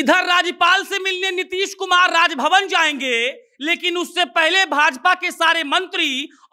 इधर राज्यपाल से मिलने नीतीश कुमार राजभवन जाएंगे लेकिन उससे पहले भाजपा के सारे मंत्री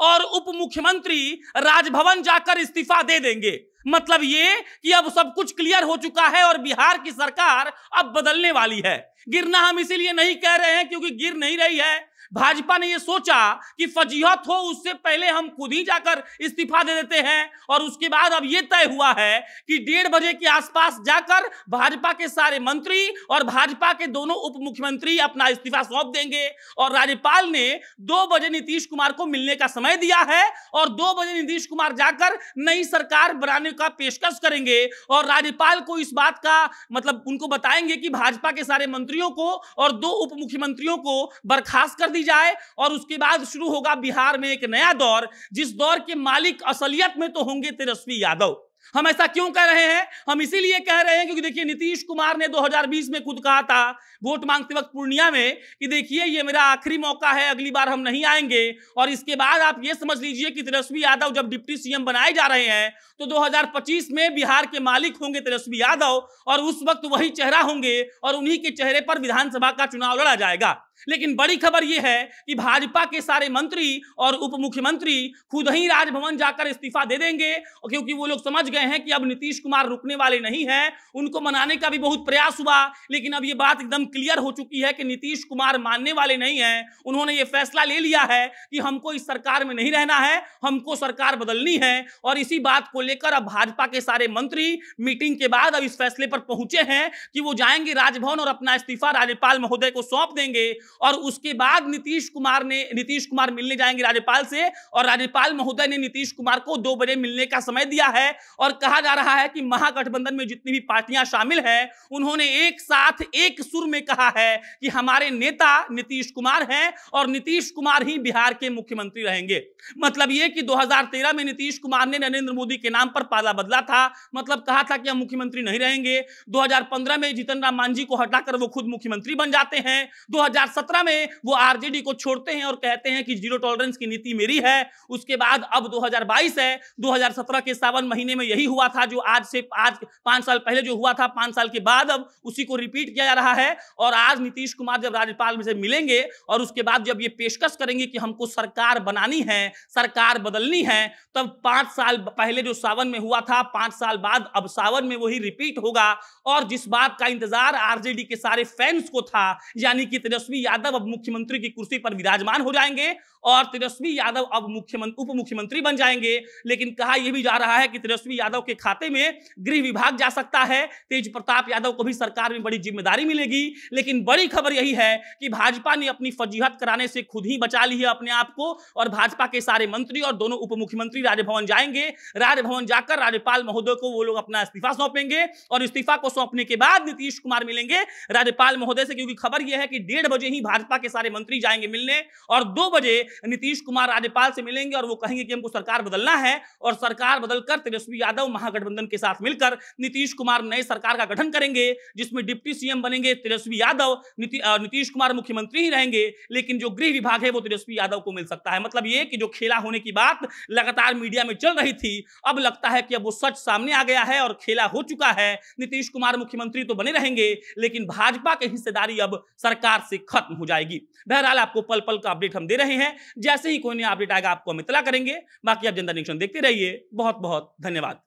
और उप मुख्यमंत्री राजभवन जाकर इस्तीफा दे देंगे मतलब ये कि अब सब कुछ क्लियर हो चुका है और बिहार की सरकार अब बदलने वाली है गिरना हम इसीलिए नहीं कह रहे हैं क्योंकि गिर नहीं रही है भाजपा ने यह सोचा कि फजीहत हो उससे पहले हम खुद ही जाकर इस्तीफा दे देते हैं और उसके बाद अब यह तय हुआ है कि डेढ़ बजे के आसपास जाकर भाजपा के सारे मंत्री और भाजपा के दोनों उप मुख्यमंत्री अपना इस्तीफा सौंप देंगे और राज्यपाल ने दो बजे नीतीश कुमार को मिलने का समय दिया है और दो बजे नीतीश कुमार जाकर नई सरकार बनाने का पेशकश करेंगे और राज्यपाल को इस बात का मतलब उनको बताएंगे कि भाजपा के सारे मंत्रियों को और दो उप मुख्यमंत्रियों को बर्खास्त कर दी ली जाए और उसके बाद शुरू होगा बिहार में एक नया दौर जिस दौर के मालिक असलियत में तो होंगे तेजस्वी यादव हम ऐसा क्यों कह रहे हैं हम इसीलिए कह रहे हैं क्योंकि देखिए नीतीश कुमार ने 2020 में खुद कहा था वोट मांगते वक्त पूर्णिया में कि देखिए ये मेरा आखिरी मौका है अगली बार हम नहीं आएंगे और इसके बाद आप ये समझ लीजिए कि तेजस्वी यादव जब डिप्टी सीएम बनाए जा रहे हैं तो 2025 में बिहार के मालिक होंगे तेजस्वी यादव और उस वक्त वही चेहरा होंगे और उन्हीं के चेहरे पर विधानसभा का चुनाव लड़ा जाएगा लेकिन बड़ी खबर यह है कि भाजपा के सारे मंत्री और उप मुख्यमंत्री खुद ही राजभवन जाकर इस्तीफा दे देंगे क्योंकि वो लोग समझ गए हैं कि अब नीतीश कुमार रुकने वाले नहीं हैं उनको मनाने का भी बहुत प्रयास हुआ लेकिन अब ये बात एकदम क्लियर हो चुकी है कि नीतीश कुमार मानने वाले नहीं हैं उन्होंने ये फैसला ले लिया है कि हमको इस सरकार में नहीं रहना है हमको सरकार बदलनी है और इसी बात को लेकर अब भाजपा के सारे मंत्री मीटिंग के बाद अब इस फैसले पर पहुंचे हैं कि वो जाएंगे राजभवन और अपना इस्तीफा राज्यपाल महोदय को सौंप देंगे और उसके बाद नीतीश कुमार ने नीतीश कुमार मिलने जाएंगे राज्यपाल से और राज्यपाल महोदय ने नीतीश कुमार को दो बजे मिलने का समय दिया है और कहा जा रहा है कि महागठबंधन में जितनी भी पार्टियां शामिल हैं उन्होंने एक साथ एक सुर में कहा है कि हमारे नेता नीतीश कुमार हैं और नीतीश कुमार ही बिहार के मुख्यमंत्री रहेंगे मतलब ये कि 2013 में नीतीश कुमार ने नरेंद्र मोदी के नाम पर पाला बदला था मतलब कहा था कि हम मुख्यमंत्री नहीं रहेंगे 2015 में जीतन राम मांझी को हटाकर वो खुद मुख्यमंत्री बन जाते हैं 2017 में वो आरजेडी को छोड़ते हैं और कहते हैं कि जीरो टॉलरेंस की नीति मेरी है उसके बाद अब 2022 है 2017 के सावन महीने में यही हुआ था जो आज से आज पांच साल पहले जो हुआ था पांच साल के बाद अब उसी को रिपीट किया जा रहा है और आज नीतीश कुमार जब राज्यपाल से मिलेंगे और उसके बाद जब ये पेशकश करेंगे कि हमको सरकार बनानी है सरकार बदलनी है तब पांच साल पहले जो सावन में हुआ था पांच साल बाद अब सावन में वही रिपीट होगा और जिस बात का इंतजार आरजेडी के सारे फैंस को था यानी कि तेजस्वी यादव अब मुख्यमंत्री की कुर्सी पर विराजमान हो जाएंगे और तेजस्वी यादव अब मुख्यमंत्री उप मुख्यमंत्री बन जाएंगे लेकिन कहा यह भी जा रहा है कि तेजस्वी यादव के खाते में गृह विभाग जा सकता है तेज प्रताप यादव को भी सरकार में बड़ी जिम्मेदारी मिलेगी लेकिन बड़ी खबर यही है कि भाजपा ने अपनी फजीहत कराने से खुद ही बचा ली है अपने आप को और भाजपा के सारे मंत्री और दोनों उप मुख्यमंत्री राजभवन जाएंगे राजभवन जाकर राज्यपाल महोदय को वो लोग अपना इस्तीफा सौंपेंगे और इस्तीफा को सौंपने के बाद नीतीश कुमार मिलेंगे राज्यपाल महोदय से क्योंकि खबर यह है कि डेढ़ बजे ही भाजपा के सारे मंत्री जाएंगे मिलने और दो बजे नीतीश कुमार राज्यपाल से मिलेंगे और वो कहेंगे कि हमको सरकार बदलना है और सरकार बदलकर तेजस्वी यादव महागठबंधन के साथ मिलकर नीतीश कुमार नए सरकार का गठन करेंगे जिसमें डिप्टी सीएम बनेंगे तेजस्वी यादव नीतीश कुमार मुख्यमंत्री ही रहेंगे लेकिन जो गृह विभाग है वो तेजस्वी यादव को मिल सकता है मतलब ये कि जो खेला होने की बात लगातार मीडिया में चल रही थी अब लगता है कि अब वो सच सामने आ गया है और खेला हो चुका है नीतीश कुमार मुख्यमंत्री तो बने रहेंगे लेकिन भाजपा की हिस्सेदारी अब सरकार से खत्म खत्म हो जाएगी बहरहाल आपको पल पल का अपडेट हम दे रहे हैं जैसे ही कोई नया अपडेट आएगा आपको हम इतला करेंगे बाकी आप जनता निरीक्षण देखते रहिए बहुत बहुत धन्यवाद